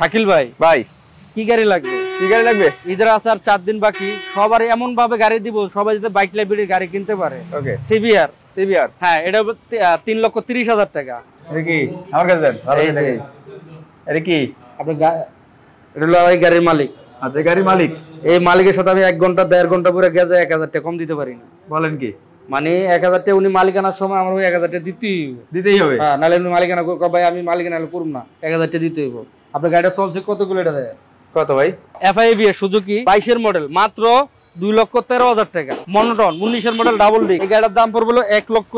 শাকিল ভাই ভাই কি গাড়ি লাগবে কি গাড়ি লাগবে ঈদের আসার চার দিন বাকি সবার এমন ভাবে গাড়ি দিব সবাই যাতে বাইক লাইব্রেরির গাড়ি কিনতে পারে ওকে সিভিআর সিভিআর হ্যাঁ এটা তিন লক্ষ তিরিশ হাজার টাকা কি আমার কাছে কি গাড়ির মালিক আচ্ছা, গাড়ির মালিক এই মালিকের সাথে আমি এক ঘন্টা দেড় ঘন্টা এক হাজার কম দিতে পারি না বলেন কি মানে এক উনি সময় আমার এক দিতেই হবে হ্যাঁ, মালিকানা ভাই আমি মালিকানা করব না এক হাজার টাকা দিতে হবে আপনার গাড়িটা চলছে কতগুলো এটা কত ভাই এফআইভি সুজুকি বাইশের মডেল মাত্র দুই লক্ষ তেরো হাজার টাকা মনোটন উনিশের মডেল ডাবল ডি এই গাড়িটার দাম পড়বো এক লক্ষ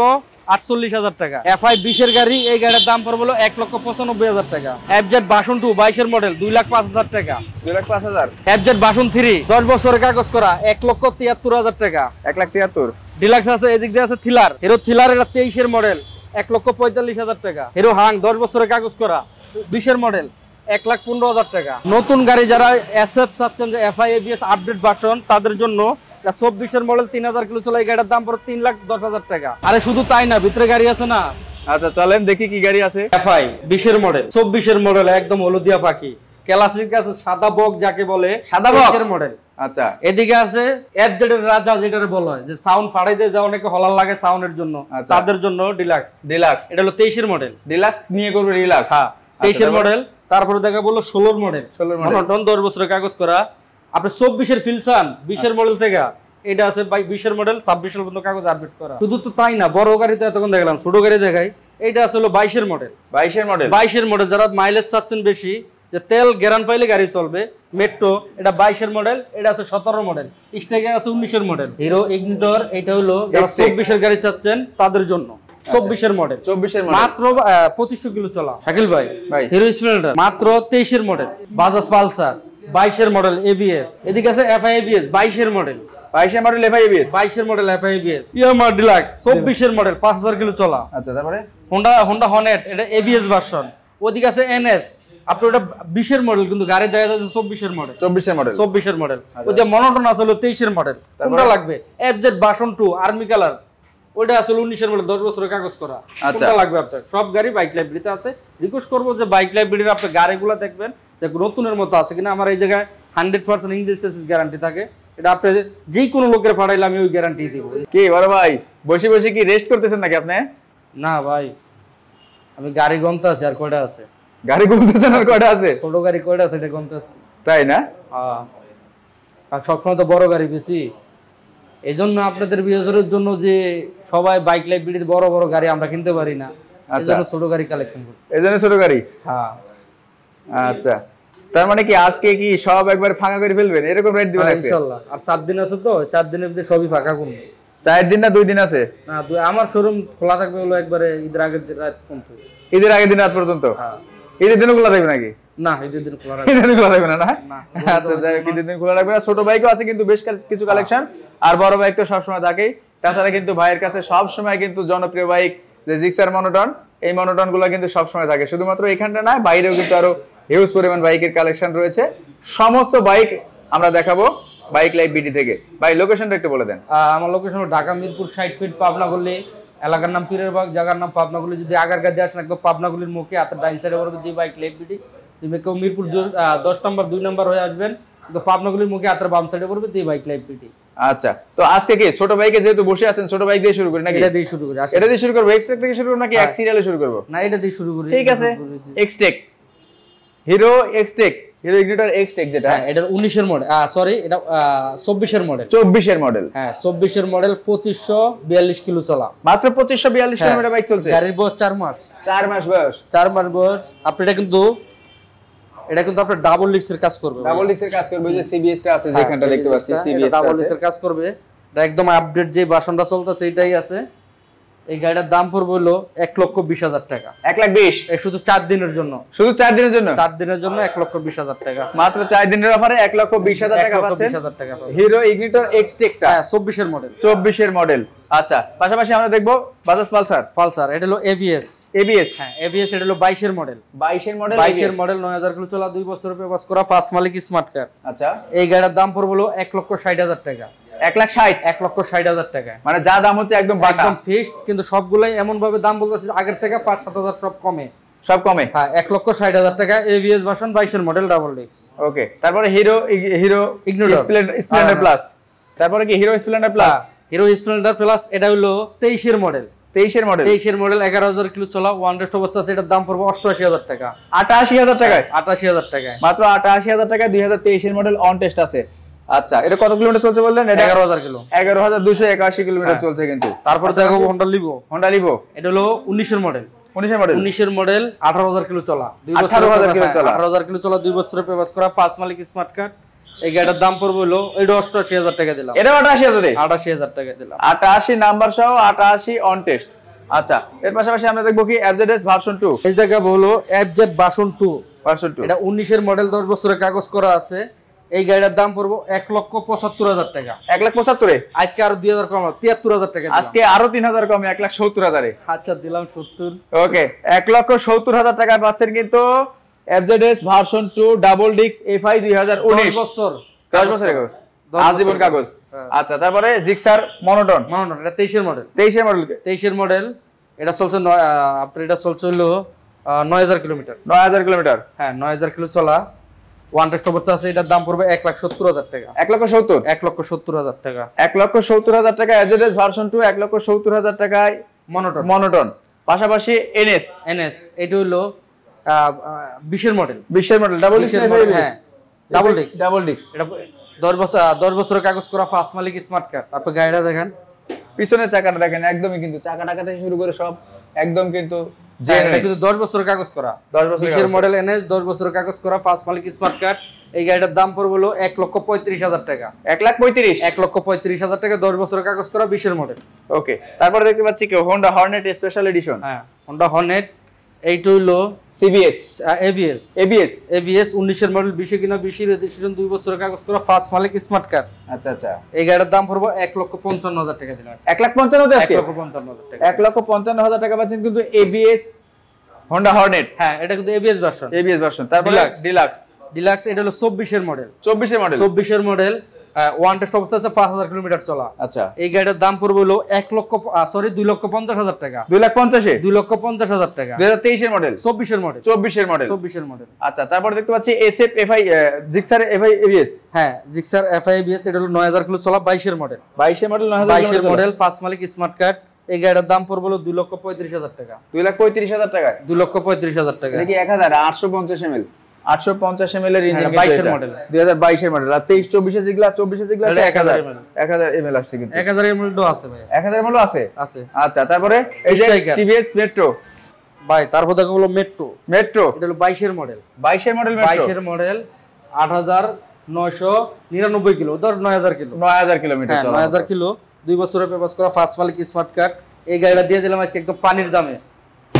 আটচল্লিশ হাজার টাকা এফআই বিশের গাড়ি এই গাড়ির দাম পড়বো এক লক্ষ পঁচানব্বই হাজার টাকা এফজেড বাসন টু বাইশের মডেল দুই লাখ পাঁচ হাজার টাকা দুই লাখ পাঁচ হাজার এফজেড বাসন থ্রি দশ বছরের কাগজ করা এক লক্ষ তিয়াত্তর হাজার টাকা এক লাখ তিয়াত্তর ডিলাক্স আছে এদিক দিয়ে আছে থিলার হিরো থিলার এটা তেইশের মডেল এক লক্ষ পঁয়তাল্লিশ হাজার টাকা হিরো হাং দশ বছরের কাগজ করা বিশের মডেল এক লাখ পনেরো হাজার টাকা নতুন গাড়ি যারা এস চাচ্ছেন যে আপডেট ভার্সন তাদের জন্য চব্বিশের মডেল তিন হাজার কিলো চলে গাড়ির দাম পড়ে তিন লাখ দশ হাজার টাকা আরে শুধু তাই না ভিতরে গাড়ি আছে না আচ্ছা চলেন দেখি কি গাড়ি আছে এফআই বিশের মডেল চব্বিশের মডেল একদম হলুদিয়া পাখি ক্লাসিক আছে সাদা বক যাকে বলে সাদা বকের মডেল আচ্ছা এদিকে আছে এফজেড রাজা যেটারে বলা হয় যে সাউন্ড ফাড়াই দেয় যা অনেকে হলার লাগে সাউন্ডের জন্য আচ্ছা। তাদের জন্য ডিলাক্স ডিলাক্স এটা হলো তেইশের মডেল ডিলাক্স নিয়ে করবে ডিলাক্স হ্যাঁ আচ্ছা, তেইশের মডেল তারপরে দেখা বললো ষোলোর মডেল মনোটন দশ বছরের কাগজ করা আপনি চব্বিশের ফিলসান বিশের মডেল আচ্ছা। থেকে এটা আছে বিশের মডেল ছাব্বিশের পর্যন্ত কাগজ আপডেট করা শুধু তো তাই না বড় গাড়ি তো এতক্ষণ দেখলাম ছোট গাড়ি দেখাই এটা আসলে বাইশের মডেল বাইশের মডেল বাইশের মডেল যারা মাইলেজ চাচ্ছেন বেশি যে তেল গ্যারান পাইলে গাড়ি চলবে মেট্রো এটা বাইশের মডেল এটা আছে সতেরো মডেল স্টেগে আছে উনিশের মডেল হিরো ইগনিটর এটা হলো যারা চব্বিশের গাড়ি চাচ্ছেন তাদের জন্য আচ্ছা। চব্বিশের মডেল চব্বিশের মাত্র পঁচিশশো কিলো চলা শাকিল ভাই হিরো স্প্লেন্ডার মাত্র তেইশের মডেল বাজাজ পালসার বাইশের মডেল এবিএস এদিকে আছে এফ আই মডেল বাইশের মডেল এবিএস বাইশের মডেল পাঁচ হাজার কিলো চলা হোন্ডা আচ্ছা, এটা ওদিকে আছে বিশের মডেল কিন্তু গাড়ি দেখা যাচ্ছে চব্বিশের মডেল চব্বিশের মডেল চব্বিশের মডেল আচ্ছা। মনোটন আছে তেইশের মডেল কোনটা লাগবে F Z version two army colour ওটা আসলে উনিশের মধ্যে দশ বছরের কাগজ করা আচ্ছা। লাগবে আপনার সব গাড়ি বাইক লাইব্রেরিতে আছে রিকোয়েস্ট করবো যে বাইক লাইব্রেরির আপনার গাড়িগুলো দেখবেন যে নতুনের মতো আছে কিনা আমার এই জায়গায় হান্ড্রেড পার্সেন্ট গ্যারান্টি থাকে এটা আপনি যে কোনো লোকের ফাড়াইলে আমি ওই গ্যারান্টি দিব কি ভাই বসে বসে কি রেস্ট করতেছেন নাকি আপনি না ভাই আমি গাড়ি গন্তা আছে আর কয়টা আছে গাড়ি গুনতেছেন আর কয়টা আছে ছোট গাড়ি কয়টা আছে এটা আছে তাই না হ্যাঁ আর সবসময় তো বড় গাড়ি বেশি এই জন্য আপনাদের বিয়োজনের জন্য যে সবাই বাইক লাইব্রেরিতে বড় বড় গাড়ি আমরা কিনতে পারি না আচ্ছা। ছোট গাড়ি কালেকশন করছি ছোট গাড়ি হ্যাঁ আচ্ছা তার মানে কি আজকে কি সব একবার ফাঁকা করে ফেলবেন এরকম রেট দিবেন হ্যাঁ, ইনশাআল্লাহ আর 7 দিন আছে তো চার দিনের মধ্যে সবই ফাঁকা করবে চার দিন না দুই দিন আছে না আমার শোরুম খোলা থাকবে হলো একবারে ঈদের আগের রাত পর্যন্ত ঈদের আগের দিন রাত পর্যন্ত হ্যাঁ ঈদের দিনও খোলা থাকবে নাকি এই মনোটন গুলো আচ্ছা, কিন্তু সবসময় থাকে শুধুমাত্র এখানটা নয় বাইরেও কিন্তু আরো হিউজ পরিমাণ বাইকের কালেকশন রয়েছে সমস্ত বাইক আমরা দেখাবো বাইক লাইভ বিডি থেকে ভাই লোকেশনটা একটু বলে দেন আমার লোকেশন ঢাকা মিরপুর সাইড ফিট পাবনা করলে এলাকার নাম পীরেরবাগ জায়গার নাম পাবনাগুলি যদি আগার গাছ আসেন একদম পাবনাগুলির মুখে হাতের ডাইন সাইডে পড়বে দুই বাইক লেফট দুটি তুমি কেউ মিরপুর দশ নম্বর দুই নম্বর হয়ে আসবেন তো পাবনাগুলির মুখে আর বাম সাইডে পড়বে দুই বাইক লেফট দুটি আচ্ছা তো আজকে কি ছোট বাইকে যেহেতু বসে আছেন ছোট বাইক দিয়ে শুরু করি নাকি এটা দিয়ে শুরু করি এটা দিয়ে শুরু করবো এক্সটেক থেকে শুরু করব নাকি হ্যাঁ। এক সিরিয়ালে শুরু করবো না এটা দিয়ে শুরু করি ঠিক আছে Xtec Hero Xtec kilo bike হ্যাঁ, চলছে বয়স মাস মাস বয়স মাস বয়স আপনি এটা কিন্তু এটা কিন্তু আপনার ডাবল কাজ ডাবল কাজ করবে যে সিবিএস টা আছে হ্যাঁ, দেখতে পাচ্ছি কাজ করবে একদম আপডেট যে বাসনটা চলতেছে এটাই আছে এই গাড়িটার দাম পড়বে হলো এক লক্ষ বিশ হাজার টাকা এক লাখ বিশ শুধু চার দিনের জন্য শুধু চার দিনের জন্য চার দিনের জন্য এক লক্ষ বিশ হাজার টাকা মাত্র চার দিনের অফারে এক লক্ষ বিশ হাজার টাকা পাচ্ছেন হাজার টাকা হিরো ইগনিটর এক্সটেকটা হ্যাঁ, চব্বিশের মডেল চব্বিশের মডেল আচ্ছা পাশাপাশি আমরা দেখবো বাজাজ পালসার পালসার এটা হলো এবিএস এবিএস হ্যাঁ এবিএস এটা হলো বাইশের মডেল বাইশের মডেল বাইশের মডেল নয় হাজার কিলো চলা দুই বছর পেপাস করা ফার্স্ট মালিক স্মার্ট কার আচ্ছা এই গাড়ির দাম পড়বে হলো এক লক্ষ ষাট হাজার টাকা এক লাখ এক লক্ষ হাজার টাকা তারপরে কি হিরো প্লাস হিরো প্লাস এটা হলো তেইশের মডেল তেইশের মডেল তেইশের মডেল এগারো হাজার কিলো চলা ওয়ান ডেস্ট দাম পড়বে অষ্টআশি হাজার টাকা আটাশি হাজার টাকায় হ্যাঁ, আটাশি হাজার টাকায় মাত্র আটাশি হাজার টাকায় দুই হাজার তেইশের মডেল অন টেস্ট আছে আচ্ছা এটা কত কিলোমিটার চলছে বললেন এটা কিলো কিলোমিটার হ্যাঁ। চলছে কিন্তু তারপর আচ্ছা, দেখো আচ্ছা। এটা হলো 19 মডেল মডেল টাকা নাম্বার সহ আচ্ছা এর পাশাপাশি দেখবো কি হলো ভার্সন ভার্সন এটা মডেল বছরের কাগজ করা আছে এই গাড়িটার দাম পড়বো এক লক্ষ পঁচাত্তর হাজার টাকা এক লাখ পঁচাত্তরে আজকে আরো দুই হাজার কম তিয়াত্তর হাজার টাকা আজকে আরো তিন হাজার কমে এক লাখ সত্তর হাজারে আচ্ছা দিলাম সত্তর ওকে এক লক্ষ সত্তর হাজার টাকা পাচ্ছেন কিন্তু এফজেডএস ভার্সন টু ডাবল ডিক্স দুই হাজার উনিশ বছর দশ কাগজ আজীবন কাগজ হ্যাঁ। আচ্ছা তারপরে জিক্সার মনোটন মনোটন এটা তেইশের মডেল তেইশের মডেল তেইশের মডেল এটা চলছে আপনার এটা চলছে হলো নয় হাজার কিলোমিটার নয় হাজার কিলোমিটার হ্যাঁ নয় হাজার কিলো চলা দশ বছর বছরের কাগজ করা ফার্স্ট মালিক স্মার্ট কার্ড তারপর গাড়িটা দেখেন পিছনের চাকাটা দেখেন একদমই কিন্তু চাকা টাকা থেকে শুরু করে সব একদম কিন্তু হ্যাঁ, হ্যাঁ। বছরের কাগজ করা মডেল বছরের কাগজ করা ফার্স্ট মালিক স্মার্ট এই গাড়িটার দাম লক্ষ হাজার টাকা লাখ লক্ষ হাজার টাকা বছরের কাগজ করা মডেল ওকে তারপরে দেখতে পাচ্ছি কি Honda স্পেশাল এডিশন হ্যাঁ হর্নেট এইটা হলো সিবিএস এবিএস এবিএস এবিএস 19 এর মডেল 20 কিনা 20 রেজিস্ট্রেশন 2 বছরের কাগজ করা মালিক স্মার্ট কার আচ্ছা আচ্ছা এই গাড়ির দাম পড়বে লক্ষ হাজার টাকা দিলাম লক্ষ 55 টাকা লক্ষ হাজার টাকা পাচ্ছেন কিন্তু এবিএস Honda Hornet হ্যাঁ এটা কিন্তু এবিএস ভার্সন এবিএস ভার্সন তারপরে ডিলাক্স ডিলাক্স এটা হলো 24 এর মডেল 24 এর মডেল 24 এর মডেল নয় হাজার কিলো চলা বাইশের মডেল বাইশের মডেল মডেল পাঁচ মালিক স্মার্ট কার্ড এই গাড়িটার দাম পড়বে হলো দুই লক্ষ পঁয়ত্রিশ হাজার টাকা দুই লাখ পঁয়ত্রিশ হাজার টাকা দুই লক্ষ পঁয়ত্রিশ হাজার টাকা দেখি এক হাজার আটশো পঞ্চাশ এমএল আটশো পঞ্চাশ এম মডেল হ্যাঁ, দুই তেইশ ভাই তারপর মেট্রো হলো বাইশের মডেল মডেল বাইশের মডেল আট হাজার নয়শো নিরানব্বই কিলো ধর নয় হাজার কিলো নয় হাজার কিলোমিটার হ্যাঁ, নয় হাজার কিলো দুই বছরের পেপাস করা ফার্স্ট মালিক স্মার্ট কার্ড এই গাড়িটা দিয়ে দিলাম আজকে একদম পানির দামে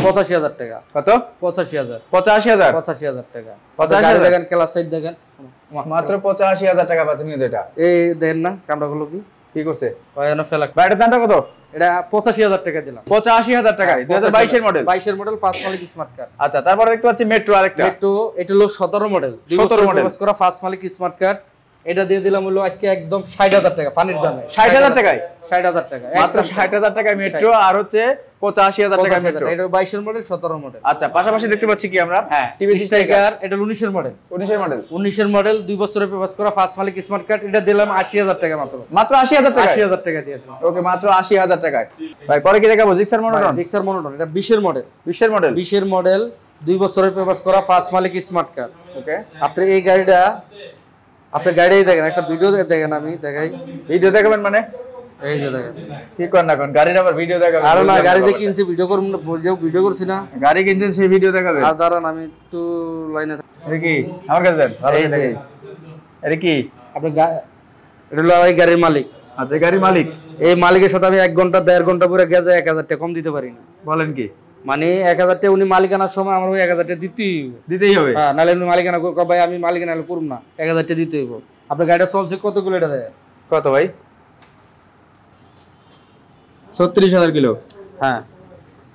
পঁচাশি হাজার টাকা কত পঁচাশি হাজার পঁচাশি হাজার পঁচাশি হাজার টাকা পঁচাশি হাজার দেখেন ক্লাস সাইড দেখেন মাত্র পঁচাশি হাজার টাকা পাচ্ছেন কিন্তু এটা এই দেখেন না গুলো কি কি করছে ব্যাটার দামটা কত এটা পঁচাশি হাজার টাকা দিলাম পঁচাশি হাজার টাকা হ্যাঁ, দুই হাজার বাইশের মডেল বাইশের মডেল ফার্স্ট মালিক স্মার্ট কার্ড আচ্ছা তারপরে দেখতে পাচ্ছি মেট্রো আরেকটা মেট্রো এটা হলো সতেরো মডেল সতেরো মডেল করা ফার্স্ট মালিক স্মার্ট কার্ড এটা দিয়ে দিলাম হলো আজকে একদম ষাট হাজার টাকা পানির দামে ষাট হাজার টাকায় ষাট হাজার টাকা মাত্র ষাট হাজার টাকায় মেট্রো আর হচ্ছে টাকা মেট্রো এটা মডেল মডেল আচ্ছা পাশাপাশি দেখতে পাচ্ছি কি আমরা টিভি হ্যাঁ, এটা মডেল মডেল মডেল দুই বছরের করা মালিক স্মার্ট কার্ড এটা দিলাম আশি হাজার টাকা মাত্র মাত্র আশি হাজার টাকা আশি হাজার টাকা দিয়ে ওকে মাত্র আশি হাজার টাকায় ভাই পরে কি দেখাবো জিক্সার মনোটন জিক্সার মনোটন এটা বিশের মডেল বিশের মডেল বিশের মডেল দুই বছরের পেপাস করা ফার্স্ট মালিক স্মার্ট কার্ড ওকে আপনার এই গাড়িটা আপনি গাড়ি দেখেন একটা ভিডিও দেখেন আমি দেখাই ভিডিও মানে? দেখাবেন মানে কি ভিডিও ভিডিও করছি না গাড়ি কিনছেন ভিডিও আমি গাড়ির মালিক আচ্ছা, গাড়ির মালিক এই মালিকের আমি এক ঘন্টা দেড় ঘন্টা পরে গেছে এক হাজার টাকা কম দিতে পারি না বলেন কি মানে এক হাজার টাকা উনি মালিকানার সময় আমার এক হাজার টাকা দিতেই দিতেই হবে হ্যাঁ নাহলে উনি মালিকানা ভাই আমি মালিকানা হলে করুন না এক হাজার টাকা দিতেই হবে আপনার গাড়িটা চলছে কত কিলো এটা দেয় কত ভাই ছত্রিশ হাজার কিলো হ্যাঁ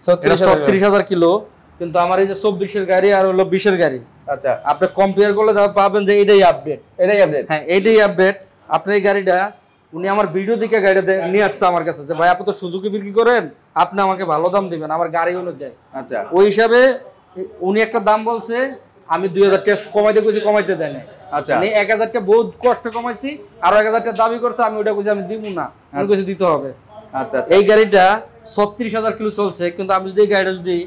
ছত্রিশ হাজার কিলো কিন্তু আমার এই যে চব্বিশের গাড়ি আর হলো বিশের গাড়ি আচ্ছা আপনি কম্পেয়ার করলে পাবেন যে এটাই আপডেট এটাই আপডেট হ্যাঁ এটাই আপডেট আপনি এই গাড়িটা উনি আমার ভিডিও দিকে গাড়িটা নিয়ে আসছে আমার কাছে যে ভাই আপনি তো সুযোগ বিক্রি করেন আপনি আমাকে ভালো দাম দিবেন আমার গাড়ি অনুযায়ী আচ্ছা ওই হিসাবে উনি একটা দাম বলছে আমি দুই হাজার টাকা কমাইতে গেছি কমাইতে দেয় আচ্ছা। মানে না আচ্ছা, আচ্ছা। এই গাড়িটা ছত্রিশ হাজার কিলো চলছে কিন্তু আমি যদি গাড়িটা যদি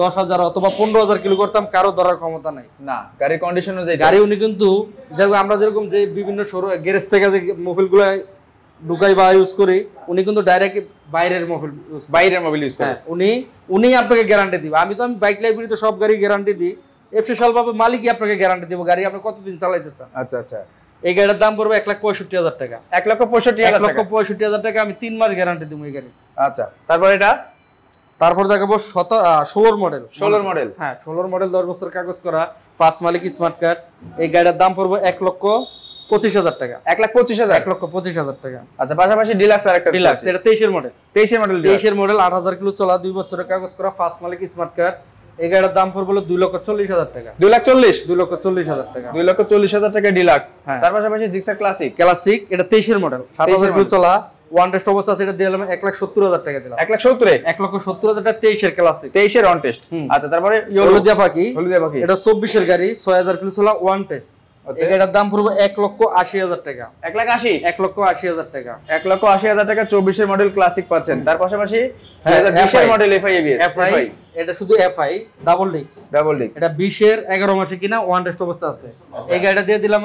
দশ হাজার অথবা পনেরো হাজার কিলো করতাম কারো ধরার ক্ষমতা নাই না কন্ডিশন গাড়ি উনি কিন্তু আমরা যেরকম যে বিভিন্ন গ্যারেজ থেকে মোবাইল গুলো ডুকাই বা ইউজ করি উনি কিন্তু ডাইরেক্ট বাইরের মোবাইল বাইরের মোবাইল ইউজ করেন হ্যাঁ, উনি উনি আপনাকে গ্যারান্টি দিবে আমি তো আমি বাইক লাইব্রেরি তো সব গাড়ি গ্যারান্টি দিই এফসিশাল ভাবে মালিকই আপনাকে গ্যারান্টি দেবো গাড়ি আপনি কতদিন চালাইতেছেন আচ্ছা আচ্ছা এই গাড়ির দাম পড়বে এক লাখ পঁয়ষট্টি হাজার টাকা এক লক্ষ পঁয়ষট্টি এক লক্ষ পঁয়ষট্টি হাজার টাকা আমি তিন মাস গ্যারান্টি দেবো এই গাড়ি আচ্ছা তারপর এটা তারপর দেখাবো শত ষোলোর মডেল ষোলোর মডেল হ্যাঁ ষোলোর মডেল দশ বছর কাগজ করা পাঁচ মালিক স্মার্ট কার্ড এই গাড়ির দাম পড়বে এক লক্ষ পঁচিশ হাজার টাকা এক লাখ পঁচিশ হাজার এক লক্ষ পঁচিশ হাজার টাকা আচ্ছা পাশাপাশি ডিলাক্স আর একটা ডিলাক্স এটা তেইশের মডেল তেইশের মডেল তেইশের মডেল আট হাজার কিলো চলা দুই বছরের কাগজ করা ফার্স্ট মালিক স্মার্ট দাম পড়বে দুই লক্ষ চল্লিশ হাজার টাকা দুই লাখ চল্লিশ দুই লক্ষ চল্লিশ হাজার টাকা দুই লক্ষ চল্লিশ হাজার টাকা ডিলাক্স হ্যাঁ। তার পাশাপাশি জিক্সার ক্লাসিক ক্লাসিক এটা তেইশের মডেল সাত হাজার কিলো চলা ওয়ান টেস্ট অবস্থা এটা দিলাম এক লাখ সত্তর হাজার টাকা দিলাম এক লাখ সত্তর এক লক্ষ সত্তর হাজার টাকা তেইশের ক্লাসিক তেইশের ওয়ান টেস্ট আচ্ছা তারপরে হলুদিয়া পাখি হলুদিয়া পাখি এটা চব্বিশের গাড়ি ছয় হাজার কিলো চলা ওয়ান টেস্ট এটার দাম পড়বে এক লক্ষ আশি হাজার টাকা এক লাখ আশি এক লক্ষ আশি হাজার টাকা এক লক্ষ আশি হাজার টাকা চব্বিশের মডেল ক্লাসিক পাচ্ছেন তার পাশাপাশি ডাবল হ্যাঁ, ডাবল এটা এর মাসে কিনা অবস্থা আছে আচ্ছা। এই দিয়ে দিলাম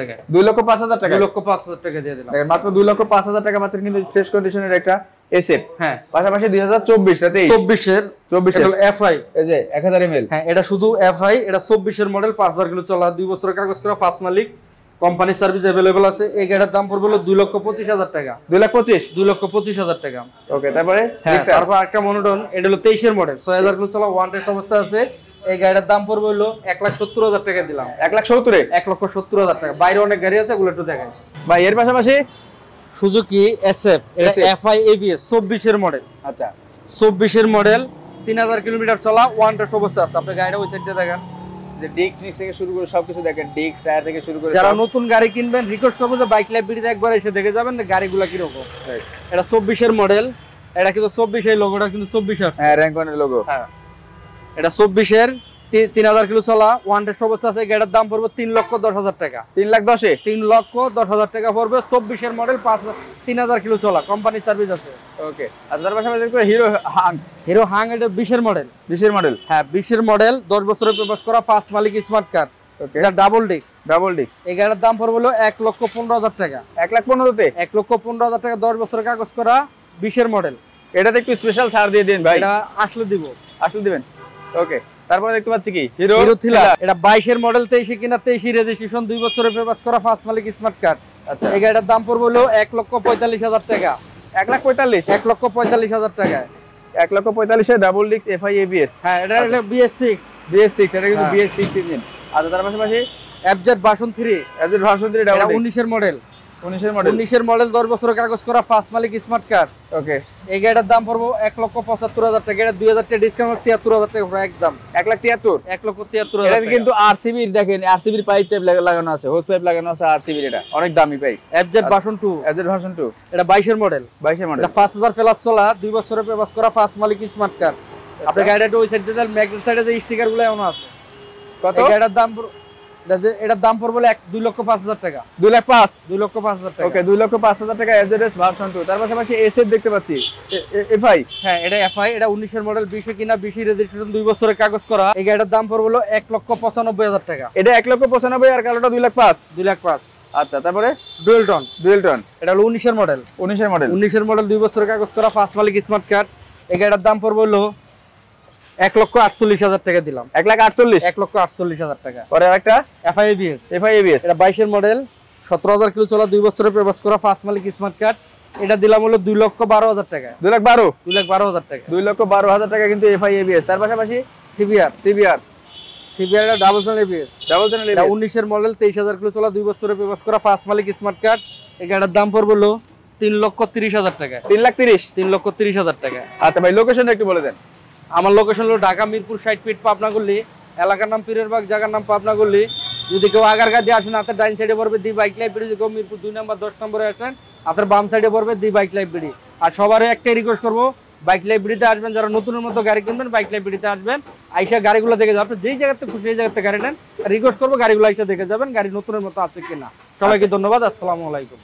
টাকা লক্ষ টাকা টাকা দিয়ে দিলাম মাত্র লক্ষ টাকা মাত্র কিন্তু একটা মডেল হ্যাঁ। হ্যাঁ, পাঁচ হাজার কিলো চলা দুই বছরের কাগজ মালিক কোম্পানি সার্ভিস আছে এই গাড়ির দাম পড়বে হলো পঁচিশ হাজার টাকা দুই লাখ পঁচিশ দুই লক্ষ পঁচিশ হাজার টাকা হ্যাঁ, তারপর একটা মনোটন এটা হলো তেইশের মডেল ছয় হাজার কিলো চলা ওয়ান টেস্ট অবস্থা আছে এই গাড়িটার দাম পড়বে হলো এক লাখ সত্তর হাজার টাকা দিলাম এক লাখ সত্তর এক লক্ষ সত্তর হাজার টাকা বাইরে অনেক গাড়ি আছে ওগুলো একটু দেখায় ভাই এর পাশাপাশি সুজুকি এসএফ এটা এফআই এবিএস 24 এর মডেল আচ্ছা 24 এর মডেল হাজার কিলোমিটার চলা ওয়ান টাস অবস্থা আছে আপনি গাড়িটা ওই সাইডে দেখেন থেকে শুরু করে সবকিছু দেখেন ডিক্স টায়ার থেকে শুরু করে যারা নতুন গাড়ি কিনবেন রিকোয়েস্ট করবো যে বাইক লাইব্রেরিতে একবার এসে দেখে যাবেন গাড়িগুলো কিরকম এটা চব্বিশের মডেল এটা কিন্তু 24 লোগোটা কিন্তু 24 হ্যাঁ লোগো হ্যাঁ এটা 24 তিন হাজার কিলো চলা ওয়ান টেস্ট আছে গেটার দাম পড়বে তিন লক্ষ দশ হাজার টাকা তিন লাখ দশে তিন লক্ষ দশ হাজার টাকা পড়বে চব্বিশের মডেল পাঁচ তিন হাজার কিলো চলা কোম্পানি সার্ভিস আছে ওকে আর তার পাশাপাশি হিরো হাং হিরো হাং এটা বিশের মডেল বিশের মডেল হ্যাঁ বিশের মডেল দশ বছরের প্রবেশ করা পাঁচ মালিক স্মার্ট কার এটা ডাবল ডিস্ক ডাবল ডিস্ক এই গাড়ির দাম পড়বে হলো এক লক্ষ পনেরো হাজার টাকা এক লাখ পনেরোতে এক লক্ষ পনেরো হাজার টাকা দশ বছরের কাগজ করা বিশের মডেল এটাতে একটু স্পেশাল ছাড় দিয়ে দিন ভাই আসলে দিব আসলে দিবেন ওকে তারপরে দেখতে পাচ্ছি কি হিরো হিরো থিলার এটা 22 এর মডেল 23 কিনা 23 রেজিস্ট্রেশন 2 বছরের পেপারস করা ফার্স্ট মালিক স্মার্ট কার্ড আচ্ছা এই গাড়িটার দাম পড়বে হলো 1 লক্ষ 45 হাজার টাকা 1 লক্ষ 45 1 লক্ষ 45 হাজার টাকা 1 লক্ষ 45 এ ডাবল ডিক্স এফআই এবিএস হ্যাঁ এটা বিএস এটা বিএস বিএস6 এটা কিন্তু বিএস6 ইঞ্জিন আর তার পাশাপাশি FZ version 3 FZ version 3 double 19 এর মডেল 19 এই গাড়িটার দাম পড়বো 1 লক্ষ 75000 টাকা এটা 2000 টাকা ডিসকাউন্ট 73000 টাকা একদম 1 লাখ 73 দেখেন পাইপ টাইপ লাগানো আছে হোস পাইপ লাগানো আছে আরসিবি এটা অনেক দামি pipe FZ version 2 FZ version 2 এটা 22 মডেল 22 মডেল এটা 5000 প্লাস চলা 2 বছরের পেপাস করা ফার্স্ট মালিক স্মার্ট কার আপনার ওই সাইডে ম্যাগনেট সাইডে যে স্টিকারগুলো এমন আছে দাম এটার দাম পড়বে এক দুই লক্ষ পাঁচ হাজার টাকা দুই লাখ পাঁচ দুই লক্ষ পাঁচ হাজার টাকা ওকে দুই লক্ষ পাঁচ হাজার টাকা এস ভার্সন টু তার পাশাপাশি এস এর দেখতে পাচ্ছি এফআই হ্যাঁ এটা এফআই এটা উনিশের মডেল বিশে কিনা বিশে রেজিস্ট্রেশন দুই বছরের কাগজ করা এই গাড়িটার দাম পড়বে এক লক্ষ পঁচানব্বই হাজার টাকা এটা এক লক্ষ পঁচানব্বই আর কালোটা দুই লাখ পাঁচ দুই লাখ পাঁচ আচ্ছা তারপরে ডুয়েলটন টন এটা হলো উনিশের মডেল উনিশের মডেল উনিশের মডেল দুই বছরের কাগজ করা ফার্স্ট মালিক স্মার্ট কার্ড এই গাড়িটার দাম পড়বে হলো এক লক্ষ আটচল্লিশ হাজার টাকা দিলাম এক লাখ আটচল্লিশ এক লক্ষ আটচল্লিশ হাজার টাকা পরে একটা এফআইএবিএস এফআইএবিএস এটা বাইশের মডেল সতেরো হাজার কিলো চলা দুই বছরের প্রবেশ করা দিলাম দুই লক্ষ বারো হাজার টাকা দুই লাখ বারো দুই লাখ বারো হাজার টাকা দুই লক্ষ বারো হাজার টাকা কিন্তু এফআইএবিএস তার পাশাপাশি CBR CBR CBR double channel ABS double channel উনিশের মডেল তেইশ হাজার কিলো চলা দুই বছরের প্রবেশ করা ফার্স্ট মালিক স্মার্ট কার্ড এই গাড়ির দাম পড়বে হলো তিন লক্ষ তিরিশ হাজার টাকা তিন লাখ তিরিশ তিন লক্ষ তিরিশ হাজার টাকা আচ্ছা ভাই লোকেশনটা একটু বলে দেন আমার লোকেশন হলো ঢাকা মিরপুর সাইড পিট পাবনাগুলি এলাকার নাম পীরের বাগ জায়গার নাম পাবনাগুলি যদি কেউ আগার দিয়ে আসেন হাতের ডাইন সাইডে পড়বে দি বাইক লাইভ বিড়ি কেউ মিরপুর দুই নম্বর দশ নম্বরে আসেন হাতের বাম সাইডে পড়বে দি বাইক লাইফ বিড়ি আর সবারই একটাই রিকোয়েস্ট করবো বাইক লাইব্রেরিতে আসবেন যারা নতুনের মতো গাড়ি কিনবেন বাইক লাইব্রেরিতে আসবেন আইসা গাড়িগুলো দেখে যাবেন যেই জায়গাতে খুশি এই জায়গাতে গাড়ি নেন রিকোয়েস্ট করবো গাড়িগুলো আইসা দেখে যাবেন গাড়ি নতুনের মতো আছে কিনা সবাইকে ধন্যবাদ আসসালামু আলাইকুম